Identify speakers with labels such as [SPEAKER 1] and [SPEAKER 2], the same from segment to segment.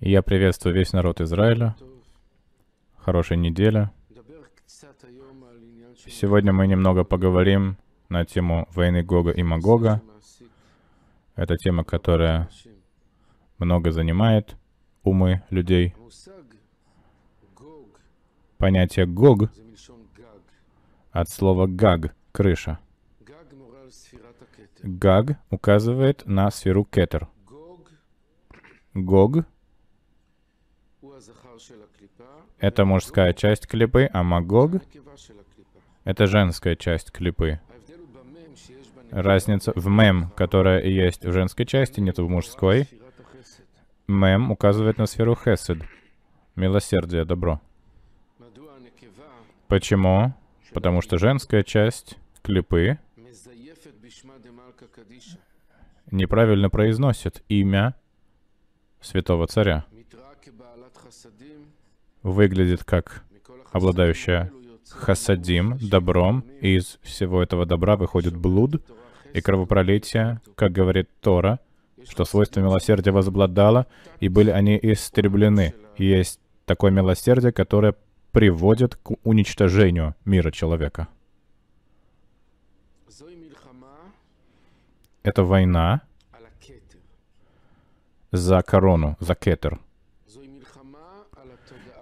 [SPEAKER 1] Я приветствую весь народ Израиля. Хорошая неделя. Сегодня мы немного поговорим на тему войны Гога и Магога. Это тема, которая много занимает умы людей. Понятие Гог от слова Гаг — крыша. Гаг указывает на сферу Кетер — Гог — это мужская часть клипы, а Магог — это женская часть клипы. Разница в мем, которая есть в женской части, нет в мужской. Мем указывает на сферу хесед. Милосердие, добро. Почему? Потому что женская часть клипы неправильно произносит имя святого царя выглядит как обладающая хасадим, добром, и из всего этого добра выходит блуд и кровопролитие, как говорит Тора, что свойство милосердия возобладало, и были они истреблены. Есть такое милосердие, которое приводит к уничтожению мира человека. Это война, за корону, за кетер.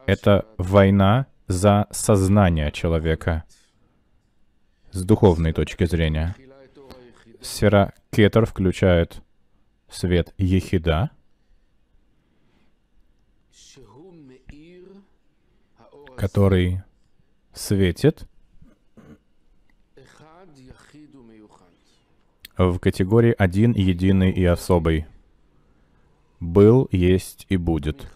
[SPEAKER 1] Это война за сознание человека с духовной точки зрения. Сфера кетер включает свет ехида, который светит в категории один, единый и особый был, есть и будет.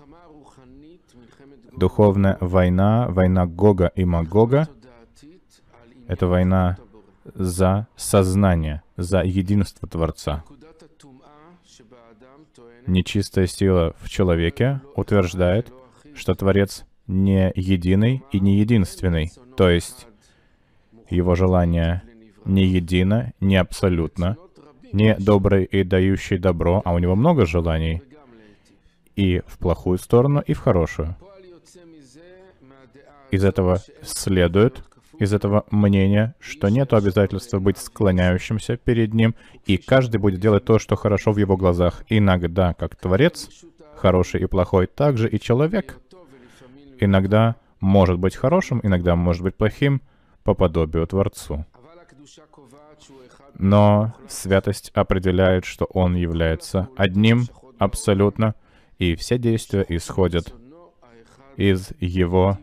[SPEAKER 1] Духовная война, война Гога и Магога, это война за сознание, за единство Творца. Нечистая сила в человеке утверждает, что Творец не единый и не единственный, то есть его желание не едино, не абсолютно, не добрый и дающий добро, а у него много желаний, и в плохую сторону, и в хорошую. Из этого следует, из этого мнения, что нет обязательства быть склоняющимся перед ним, и каждый будет делать то, что хорошо в его глазах. Иногда, как Творец, хороший и плохой, также и человек иногда может быть хорошим, иногда может быть плохим по подобию Творцу. Но святость определяет, что он является одним абсолютно и все действия исходят из его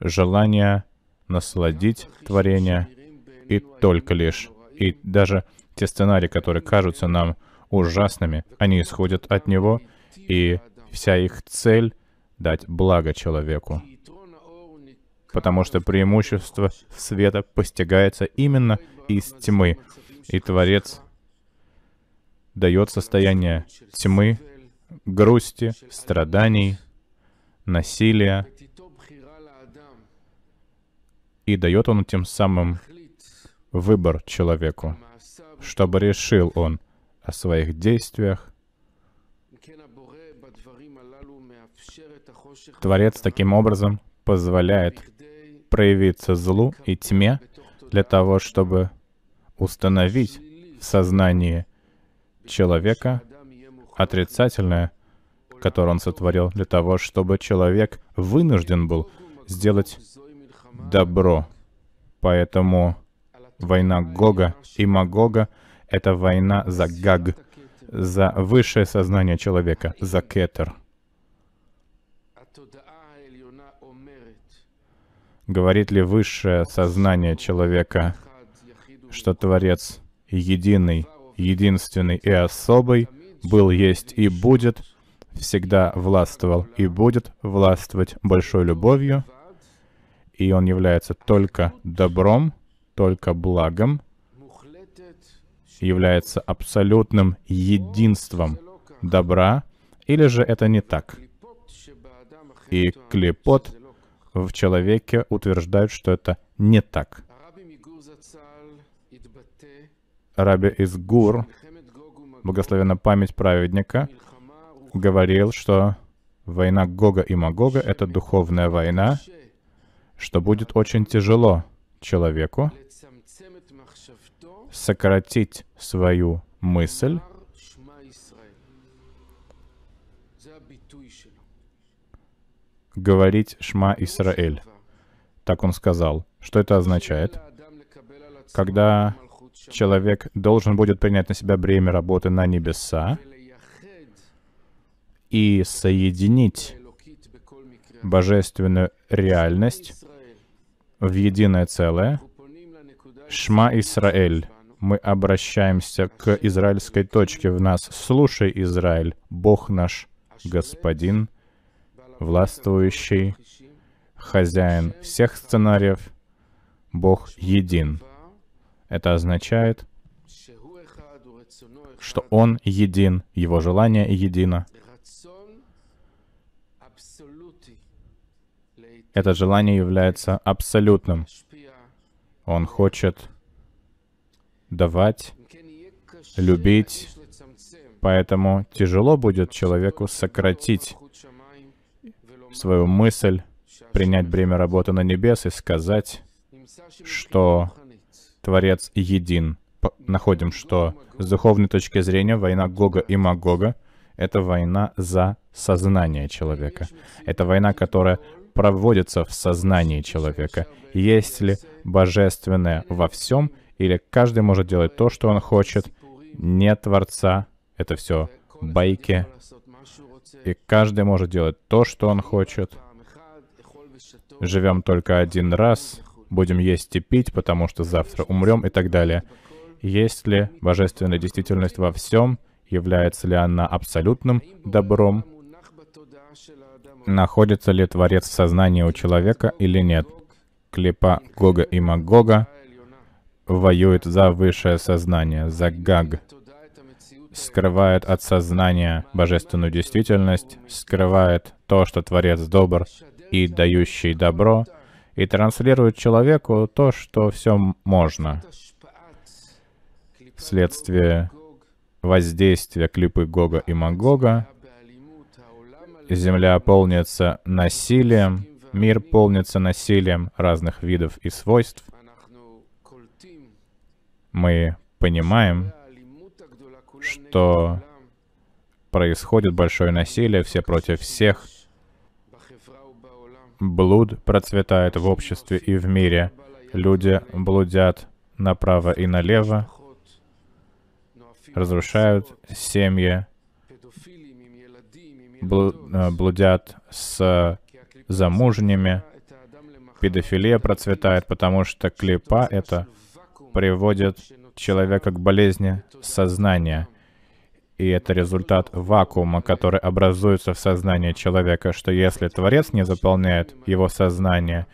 [SPEAKER 1] желания насладить творение и только лишь. И даже те сценарии, которые кажутся нам ужасными, они исходят от него, и вся их цель — дать благо человеку. Потому что преимущество света постигается именно из тьмы, и Творец дает состояние тьмы грусти, страданий, насилия. И дает он тем самым выбор человеку, чтобы решил он о своих действиях. Творец таким образом позволяет проявиться злу и тьме для того, чтобы установить в сознании человека — отрицательное, которое он сотворил для того, чтобы человек вынужден был сделать добро. Поэтому война Гога и Магога — это война за Гаг, за высшее сознание человека, за Кетер. Говорит ли высшее сознание человека, что Творец единый, единственный и особый, был, есть и будет, всегда властвовал и будет властвовать большой любовью, и он является только добром, только благом, является абсолютным единством добра, или же это не так? И клепот в человеке утверждают, что это не так. Раби из Гур благословена память праведника, говорил, что война Гога и Магога — это духовная война, что будет очень тяжело человеку сократить свою мысль говорить «Шма Исраэль». Так он сказал. Что это означает? Когда человек должен будет принять на себя бремя работы на небеса и соединить божественную реальность в единое целое. Шма Исраэль. Мы обращаемся к израильской точке в нас. Слушай, Израиль, Бог наш, Господин, властвующий, хозяин всех сценариев, Бог един. Это означает, что Он един, Его желание едино. Это желание является абсолютным. Он хочет давать, любить, поэтому тяжело будет человеку сократить свою мысль, принять бремя работы на небес и сказать, что Творец един. По находим, что с духовной точки зрения война Гога и Магога — это война за сознание человека. Это война, которая проводится в сознании человека. Есть ли божественное во всем, или каждый может делать то, что он хочет, Не Творца, это все байки, и каждый может делать то, что он хочет. Живем только один раз, будем есть и пить, потому что завтра умрем и так далее. Есть ли божественная действительность во всем? Является ли она абсолютным добром? Находится ли Творец в сознании у человека или нет? Клипа Гога и Магога воюет за высшее сознание, за Гаг. Скрывает от сознания божественную действительность, скрывает то, что Творец добр и дающий добро, и транслирует человеку то, что все можно. Вследствие воздействия клипы Гога и Магога земля полнится насилием, мир полнится насилием разных видов и свойств. Мы понимаем, что происходит большое насилие, все против всех — Блуд процветает в обществе и в мире. Люди блудят направо и налево, разрушают семьи, э, блудят с замужними. Педофилия процветает, потому что клепа это приводит человека к болезни сознания и это результат вакуума, который образуется в сознании человека, что если Творец не заполняет его сознание,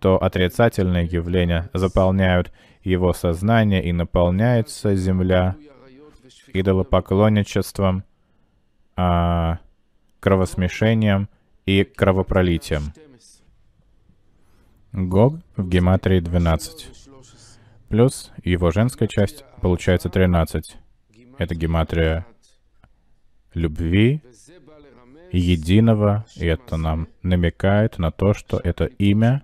[SPEAKER 1] то отрицательные явления заполняют его сознание и наполняется земля идолопоклонничеством, а, кровосмешением и кровопролитием. Гог в гематрии 12. Плюс его женская часть получается 13. Это гематрия любви единого, и это нам намекает на то, что это имя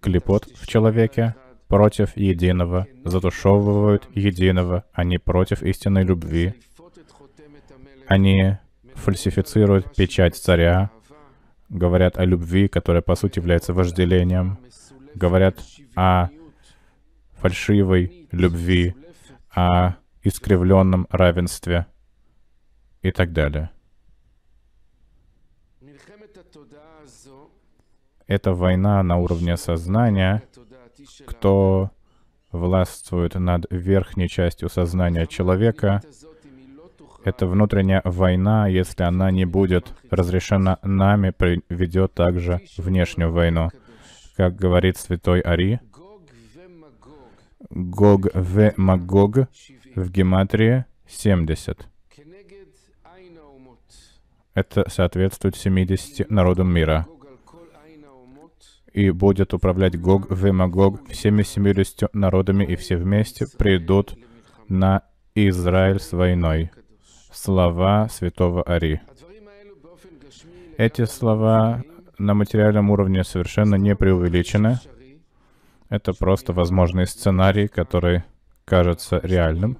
[SPEAKER 1] клепот в человеке против единого, затушевывают единого, они а против истинной любви, они фальсифицируют печать царя, говорят о любви, которая по сути является вожделением, говорят о фальшивой любви, о искривленном равенстве и так далее. Это война на уровне сознания. Кто властвует над верхней частью сознания человека, эта внутренняя война, если она не будет разрешена нами, приведет также внешнюю войну. Как говорит святой Ари, Гог ве Магог в гематрии 70. Это соответствует 70 народам мира. И будет управлять Гог в Магог всеми 70 народами, и все вместе придут на Израиль с войной. Слова святого Ари. Эти слова на материальном уровне совершенно не преувеличены. Это просто возможный сценарий, который кажется реальным.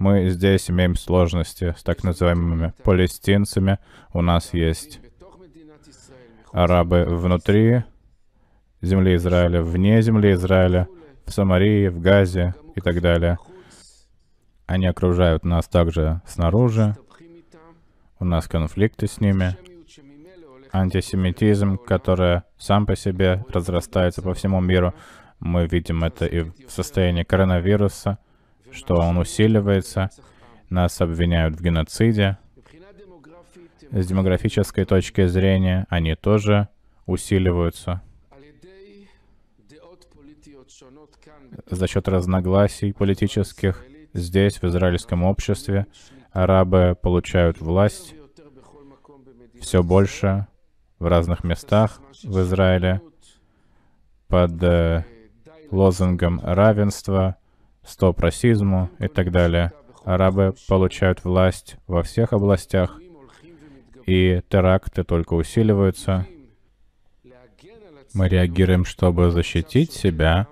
[SPEAKER 1] Мы здесь имеем сложности с так называемыми палестинцами. У нас есть арабы внутри земли Израиля, вне земли Израиля, в Самарии, в Газе и так далее. Они окружают нас также снаружи. У нас конфликты с ними. Антисемитизм, который сам по себе разрастается по всему миру. Мы видим это и в состоянии коронавируса — что он усиливается, нас обвиняют в геноциде. С демографической точки зрения они тоже усиливаются за счет разногласий политических здесь, в израильском обществе. Арабы получают власть все больше в разных местах в Израиле под э, лозунгом равенства, стоп расизму и так далее. Арабы получают власть во всех областях, и теракты только усиливаются. Мы реагируем, чтобы защитить себя,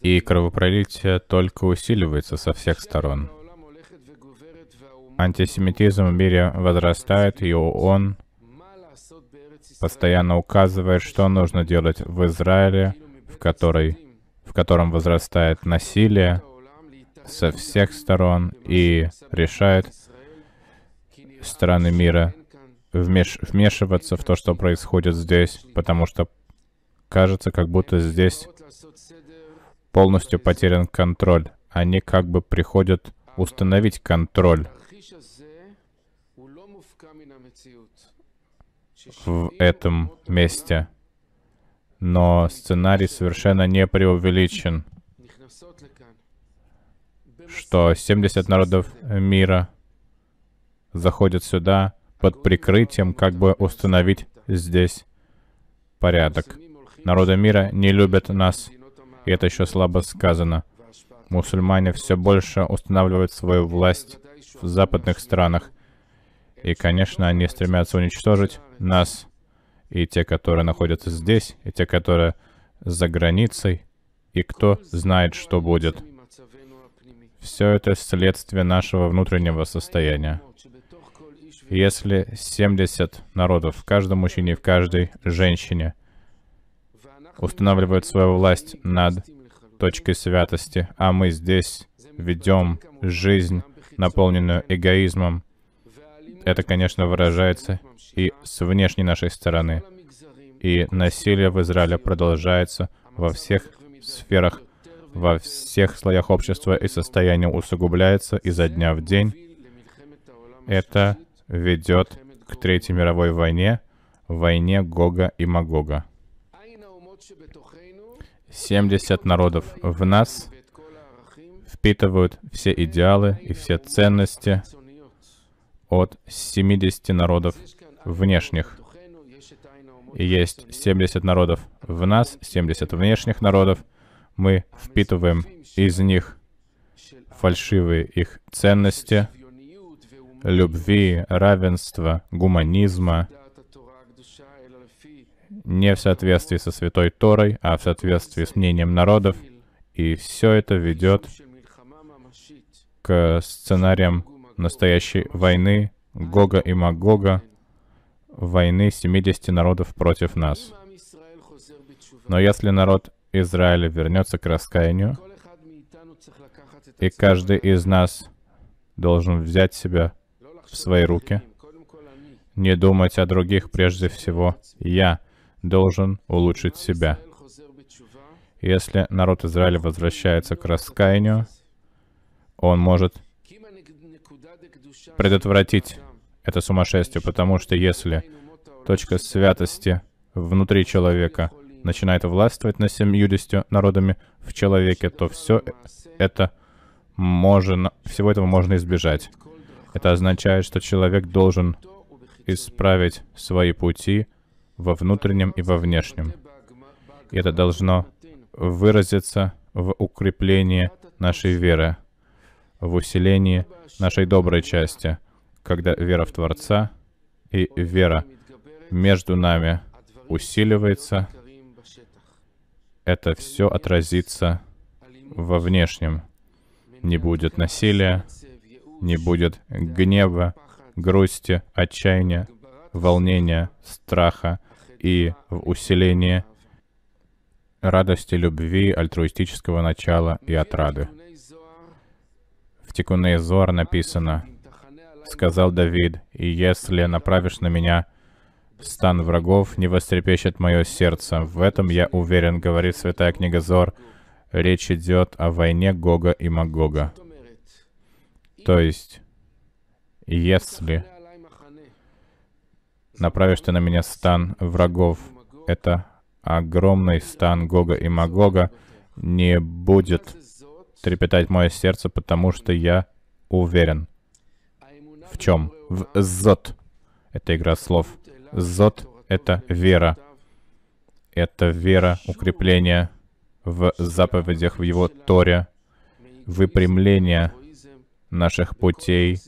[SPEAKER 1] и кровопролитие только усиливается со всех сторон. Антисемитизм в мире возрастает, и ООН постоянно указывает, что нужно делать в Израиле, в которой в котором возрастает насилие со всех сторон и решает страны мира вмеш вмешиваться в то, что происходит здесь, потому что кажется, как будто здесь полностью потерян контроль. Они как бы приходят установить контроль в этом месте но сценарий совершенно не преувеличен, что 70 народов мира заходят сюда под прикрытием, как бы установить здесь порядок. Народы мира не любят нас, и это еще слабо сказано. Мусульмане все больше устанавливают свою власть в западных странах, и, конечно, они стремятся уничтожить нас — и те, которые находятся здесь, и те, которые за границей, и кто знает, что будет. Все это следствие нашего внутреннего состояния. Если 70 народов в каждом мужчине и в каждой женщине устанавливают свою власть над точкой святости, а мы здесь ведем жизнь, наполненную эгоизмом, это, конечно, выражается и с внешней нашей стороны. И насилие в Израиле продолжается во всех сферах, во всех слоях общества, и состояние усугубляется изо дня в день. Это ведет к Третьей мировой войне, войне Гога и Магога. 70 народов в нас впитывают все идеалы и все ценности от 70 народов внешних. И есть 70 народов в нас, 70 внешних народов. Мы впитываем из них фальшивые их ценности, любви, равенства, гуманизма, не в соответствии со Святой Торой, а в соответствии с мнением народов. И все это ведет к сценариям настоящей войны Гога и Магога, войны 70 народов против нас. Но если народ Израиля вернется к раскаянию, и каждый из нас должен взять себя в свои руки, не думать о других прежде всего, я должен улучшить себя. Если народ Израиля возвращается к раскаянию, он может предотвратить это сумасшествие, потому что если точка святости внутри человека начинает властвовать над 70 народами в человеке, то все это можно, всего этого можно избежать. Это означает, что человек должен исправить свои пути во внутреннем и во внешнем. И это должно выразиться в укреплении нашей веры, в усилении нашей доброй части, когда вера в Творца и вера между нами усиливается, это все отразится во внешнем. Не будет насилия, не будет гнева, грусти, отчаяния, волнения, страха и в усилении радости, любви, альтруистического начала и отрады. В Тикуне Зор написано, сказал Давид, «И если направишь на меня стан врагов, не вострепещет мое сердце. В этом я уверен», — говорит Святая Книга Зор. Речь идет о войне Гога и Магога. То есть, если направишь ты на меня стан врагов, это огромный стан Гога и Магога, не будет трепетать мое сердце, потому что я уверен в чем? В зот. Это игра слов. Зот — это вера. Это вера, укрепление в заповедях, в его Торе, выпрямление наших путей,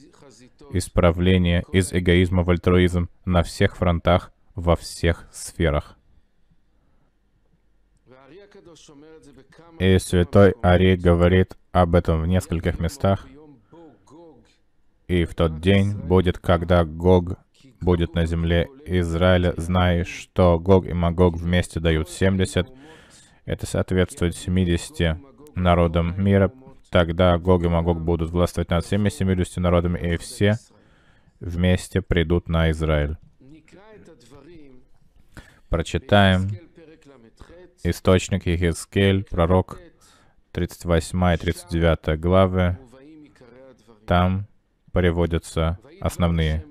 [SPEAKER 1] исправление из эгоизма в альтруизм на всех фронтах, во всех сферах. И святой Ари говорит об этом в нескольких местах. И в тот день будет, когда Гог будет на земле Израиля, знай, что Гог и Магог вместе дают 70. Это соответствует 70 народам мира. Тогда Гог и Магог будут властвовать над всеми 70 народами, и все вместе придут на Израиль. Прочитаем источник Ехискель, пророк, 38 и 39 главы. Там приводятся основные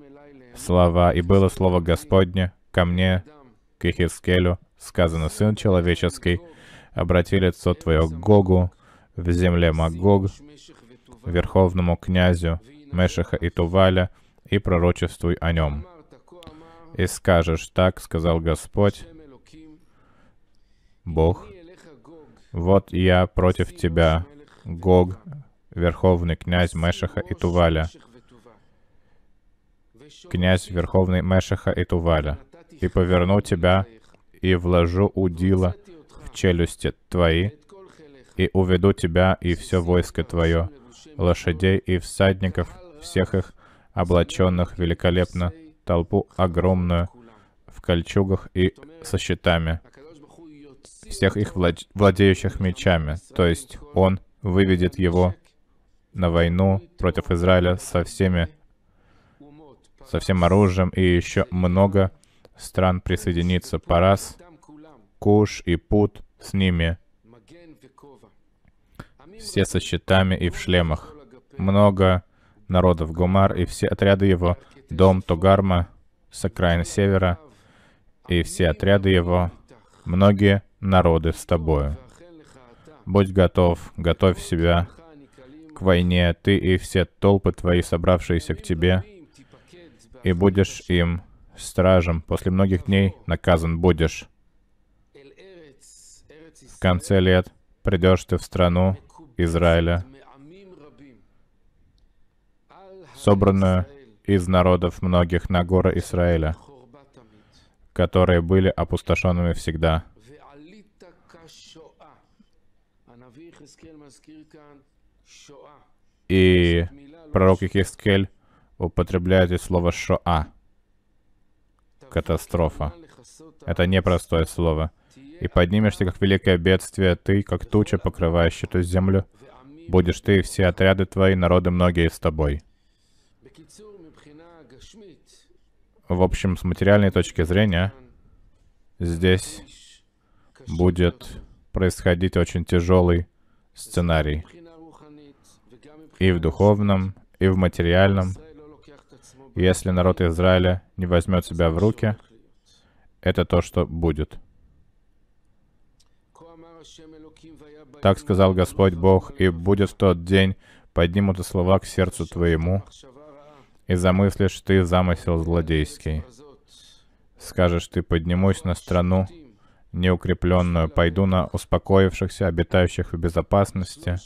[SPEAKER 1] слова. «И было слово Господне ко мне, к Ихискелю, сказано, Сын человеческий, обрати лицо твое к Гогу, в земле Магог, верховному князю Мешаха и Туваля, и пророчествуй о нем. И скажешь так, сказал Господь, Бог, вот я против тебя, Гог, верховный князь Мешаха и Туваля, князь верховный Мешеха и Туваля, и поверну тебя, и вложу удила в челюсти твои, и уведу тебя и все войско твое, лошадей и всадников, всех их, облаченных великолепно, толпу огромную, в кольчугах и со щитами, всех их влад... владеющих мечами, то есть он выведет его на войну против Израиля со всеми со всем оружием, и еще много стран присоединится. Парас, Куш и Пут с ними. Все со щитами и в шлемах. Много народов Гумар и все отряды его. Дом тугарма с окраин севера и все отряды его. Многие народы с тобою. Будь готов, готовь себя к войне, ты и все толпы твои, собравшиеся к тебе, и будешь им стражем. После многих дней наказан будешь. В конце лет придешь ты в страну Израиля, собранную из народов многих на горы Израиля, которые были опустошенными всегда. И пророк Ихискель употребляете слово «шоа». Катастрофа. Это непростое слово. И поднимешься, как великое бедствие, ты, как туча, покрывающая эту землю. Будешь ты и все отряды твои, народы многие с тобой. В общем, с материальной точки зрения, здесь будет происходить очень тяжелый сценарий. И в духовном, и в материальном, если народ Израиля не возьмет себя в руки, это то, что будет. Так сказал Господь Бог, и будет в тот день поднимутся слова к сердцу твоему, и замыслишь ты замысел злодейский. Скажешь ты, поднимусь на страну неукрепленную, пойду на успокоившихся, обитающих в безопасности,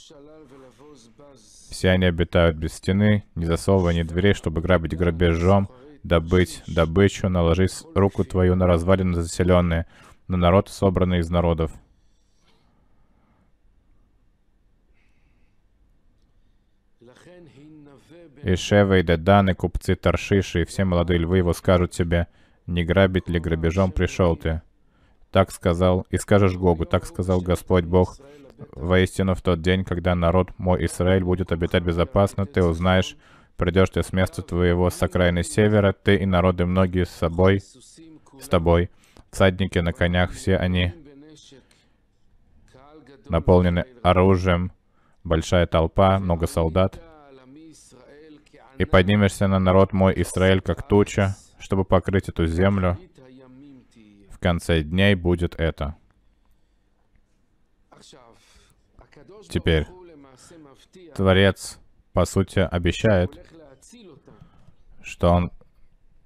[SPEAKER 1] все они обитают без стены, не засовывая ни дверей, чтобы грабить грабежом, добыть добычу, наложить руку твою на развалины заселенные, на народ, собранный из народов. И Шева, и деданы, купцы Таршиши, и все молодые львы его скажут тебе, не грабить ли грабежом пришел ты. Так сказал, и скажешь Гогу, так сказал Господь Бог. Воистину, в тот день, когда народ мой Израиль будет обитать безопасно, ты узнаешь, придешь ты с места твоего с окраины севера, ты и народы многие с собой, с тобой. Всадники на конях, все они наполнены оружием, большая толпа, много солдат. И поднимешься на народ мой Израиль, как туча, чтобы покрыть эту землю конце дня и будет это. Теперь Творец, по сути, обещает, что Он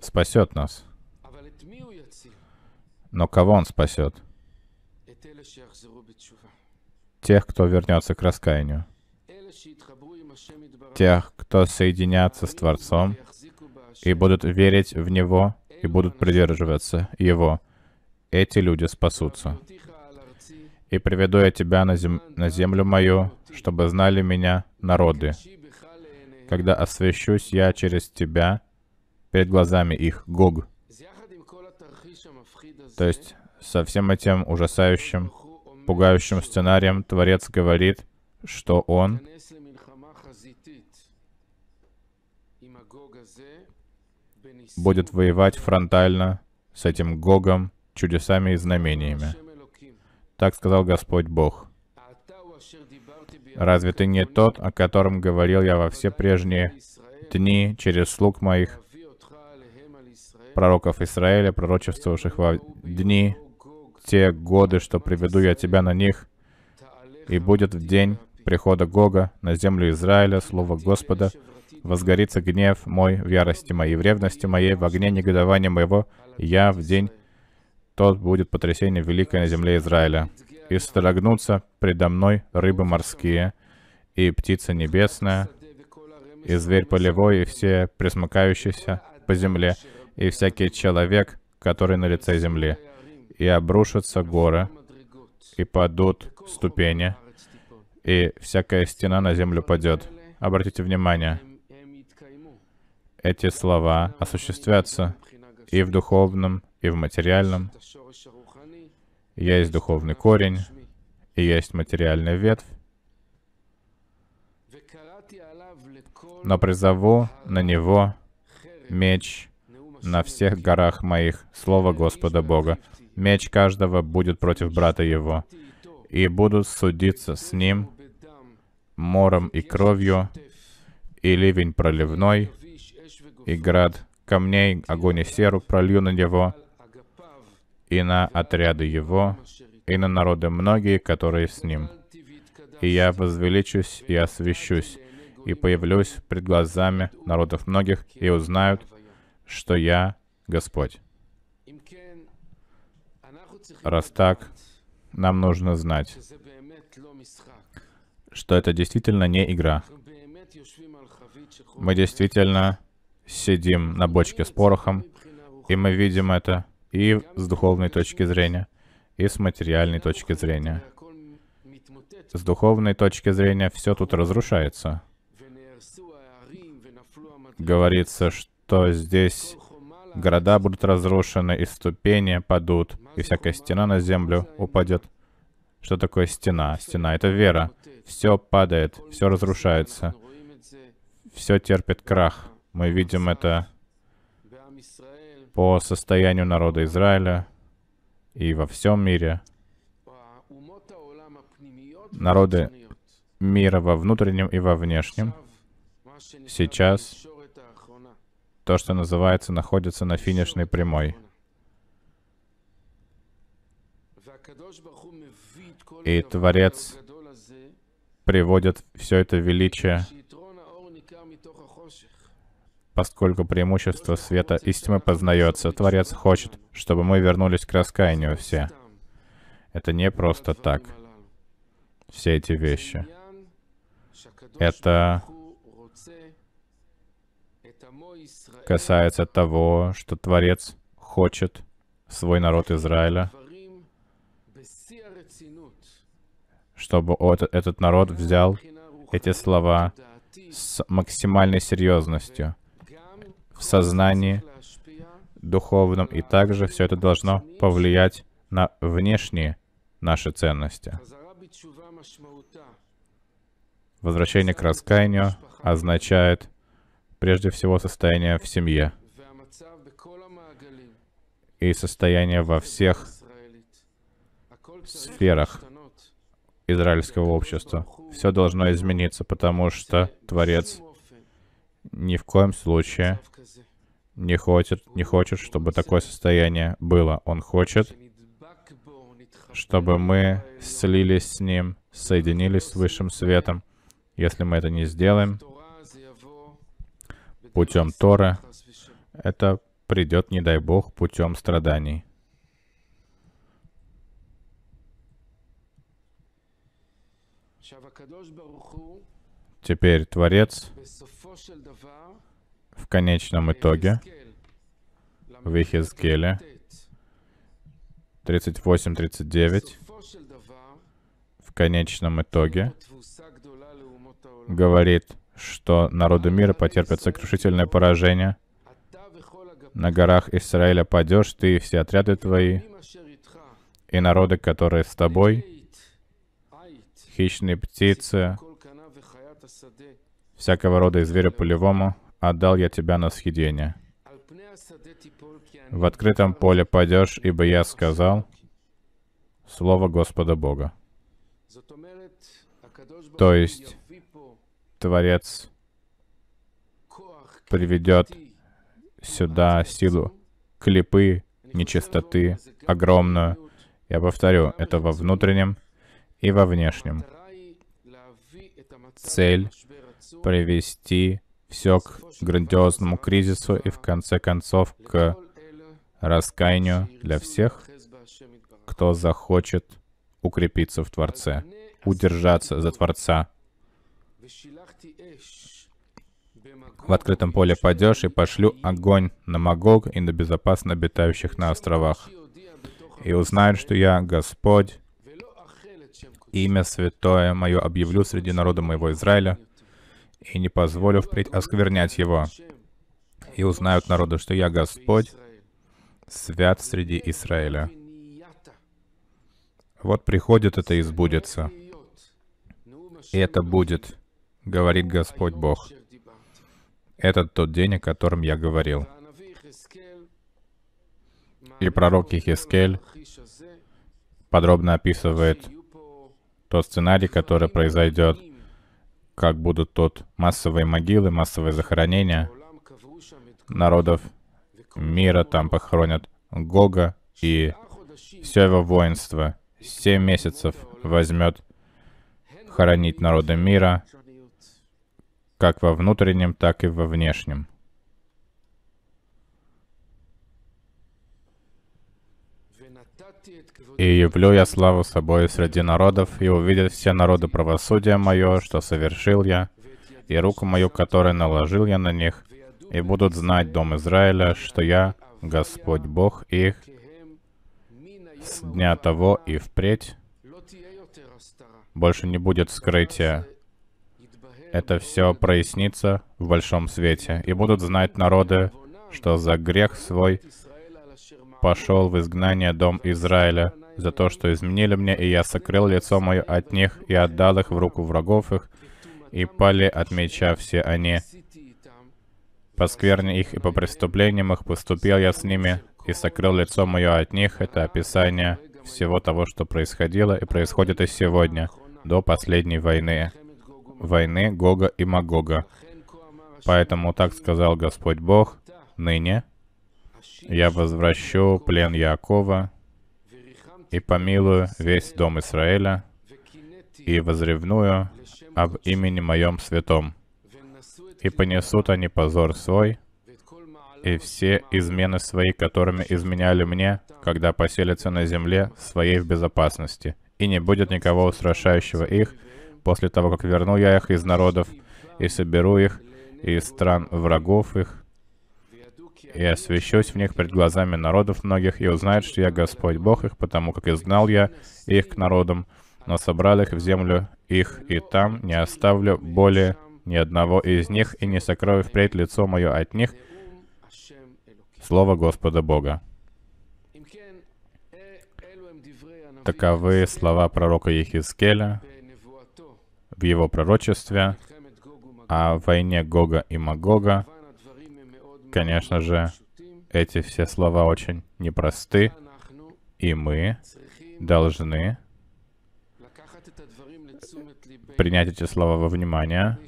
[SPEAKER 1] спасет нас. Но кого Он спасет? Тех, кто вернется к раскаянию. Тех, кто соединятся с Творцом и будут верить в Него и будут придерживаться Его эти люди спасутся. И приведу я тебя на, зем... на землю мою, чтобы знали меня народы, когда освящусь я через тебя перед глазами их, Гог. То есть, со всем этим ужасающим, пугающим сценарием Творец говорит, что он будет воевать фронтально с этим Гогом, чудесами и знамениями. Так сказал Господь Бог. Разве ты не тот, о котором говорил я во все прежние дни через слуг моих, пророков Израиля, пророчествовавших во дни, те годы, что приведу я тебя на них, и будет в день прихода Гога на землю Израиля, слово Господа, возгорится гнев мой в ярости моей, в ревности моей, в огне негодования моего, я в день то будет потрясение великое на земле Израиля. И строгнутся предо мной рыбы морские, и птица небесная, и зверь полевой, и все пресмыкающиеся по земле, и всякий человек, который на лице земли. И обрушатся горы, и падут ступени, и всякая стена на землю падет. Обратите внимание, эти слова осуществятся и в духовном и в материальном. Есть духовный корень, и есть материальная ветвь. Но призову на него меч на всех горах моих, слово Господа Бога. Меч каждого будет против брата его, и будут судиться с ним мором и кровью, и ливень проливной, и град камней, огонь и серу пролью на него, и на отряды его, и на народы многие, которые с ним. И я возвеличусь и освящусь, и появлюсь пред глазами народов многих, и узнают, что я Господь. Раз так, нам нужно знать, что это действительно не игра. Мы действительно сидим на бочке с порохом, и мы видим это и с духовной точки зрения, и с материальной точки зрения. С духовной точки зрения все тут разрушается. Говорится, что здесь города будут разрушены, и ступени падут, и всякая стена на землю упадет. Что такое стена? Стена — это вера. Все падает, все разрушается, все терпит крах. Мы видим это по состоянию народа Израиля и во всем мире. Народы мира во внутреннем и во внешнем. Сейчас то, что называется, находится на финишной прямой. И Творец приводит все это величие поскольку преимущество света из тьмы познается. Творец хочет, чтобы мы вернулись к раскаянию все. Это не просто так. Все эти вещи. Это касается того, что Творец хочет свой народ Израиля, чтобы этот народ взял эти слова с максимальной серьезностью в сознании духовном, и также все это должно повлиять на внешние наши ценности. Возвращение к раскаянию означает прежде всего состояние в семье и состояние во всех сферах израильского общества. Все должно измениться, потому что Творец ни в коем случае не хочет, не хочет, чтобы такое состояние было. Он хочет, чтобы мы слились с Ним, соединились с Высшим Светом. Если мы это не сделаем, путем Торы, это придет, не дай Бог, путем страданий. Теперь Творец конечном итоге в Ихизгеле 38-39 в конечном итоге говорит, что народы мира потерпят сокрушительное поражение. На горах Израиля падешь ты и все отряды твои, и народы, которые с тобой, хищные птицы, всякого рода и зверя полевому, отдал я тебя на съедение. В открытом поле пойдешь, ибо я сказал слово Господа Бога. То есть, Творец приведет сюда силу клипы нечистоты, огромную. Я повторю, это во внутреннем и во внешнем. Цель — привести все к грандиозному кризису и в конце концов к раскаянию для всех, кто захочет укрепиться в Творце, удержаться за Творца. В открытом поле падешь и пошлю огонь на Магог и на безопасно обитающих на островах. И узнают, что я Господь, имя святое мое объявлю среди народа моего Израиля, и не позволю впредь осквернять его. И узнают народы, что я Господь, свят среди Израиля. Вот приходит это и сбудется. И это будет, говорит Господь Бог. Это тот день, о котором я говорил. И пророк Ихискель подробно описывает тот сценарий, который произойдет, как будут тут массовые могилы, массовые захоронения народов мира, там похоронят Гога и все его воинство. Семь месяцев возьмет хоронить народы мира, как во внутреннем, так и во внешнем. и явлю я славу собою среди народов, и увидят все народы правосудие мое, что совершил я, и руку мою, которую наложил я на них, и будут знать дом Израиля, что я, Господь Бог их, с дня того и впредь больше не будет скрытия. Это все прояснится в большом свете, и будут знать народы, что за грех свой пошел в изгнание дом Израиля, за то, что изменили мне, и я сокрыл лицо мое от них, и отдал их в руку врагов их, и пали от меча все они. По скверне их и по преступлениям их поступил я с ними, и сокрыл лицо мое от них. Это описание всего того, что происходило и происходит и сегодня, до последней войны. Войны Гога и Магога. Поэтому так сказал Господь Бог, ныне я возвращу плен Якова и помилую весь дом Израиля и возревную об имени моем святом. И понесут они позор свой и все измены свои, которыми изменяли мне, когда поселятся на земле своей в безопасности. И не будет никого устрашающего их, после того, как верну я их из народов, и соберу их из стран врагов их, и освящусь в них пред глазами народов многих, и узнают, что я Господь Бог их, потому как изгнал я их к народам, но собрал их в землю их, и там не оставлю более ни одного из них, и не сокрою впредь лицо мое от них, слово Господа Бога. Таковы слова пророка Ехискеля в его пророчестве о войне Гога и Магога, Конечно же, эти все слова очень непросты, и мы должны принять эти слова во внимание,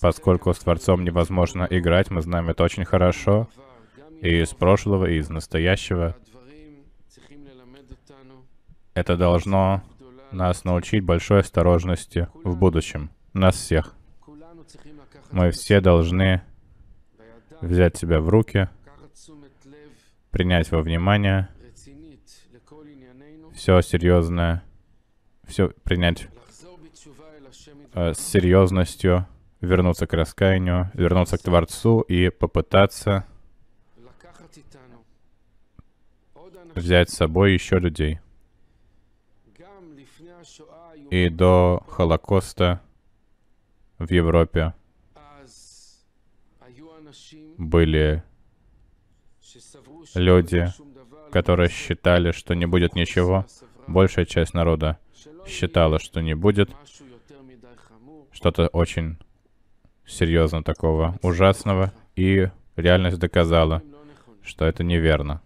[SPEAKER 1] поскольку с Творцом невозможно играть, мы знаем это очень хорошо, и из прошлого, и из настоящего. Это должно нас научить большой осторожности в будущем, нас всех. Мы все должны взять себя в руки, принять во внимание все серьезное, все принять э, с серьезностью, вернуться к раскаянию, вернуться к Творцу и попытаться взять с собой еще людей. И до Холокоста в Европе были люди, которые считали, что не будет ничего. Большая часть народа считала, что не будет что-то очень серьезно такого ужасного, и реальность доказала, что это неверно.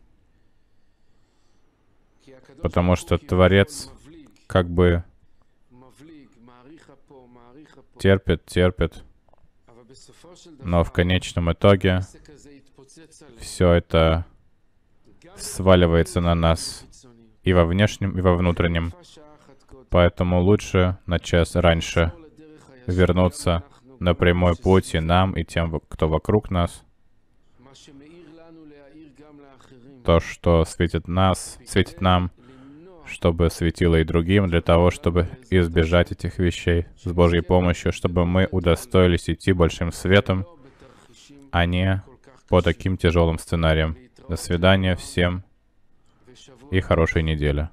[SPEAKER 1] Потому что Творец как бы терпит, терпит, но в конечном итоге все это сваливается на нас и во внешнем, и во внутреннем. Поэтому лучше на час раньше вернуться на прямой путь и нам, и тем, кто вокруг нас. То, что светит нас, светит нам, чтобы светило и другим, для того, чтобы избежать этих вещей с Божьей помощью, чтобы мы удостоились идти большим светом, а не по таким тяжелым сценариям. До свидания всем и хорошей недели.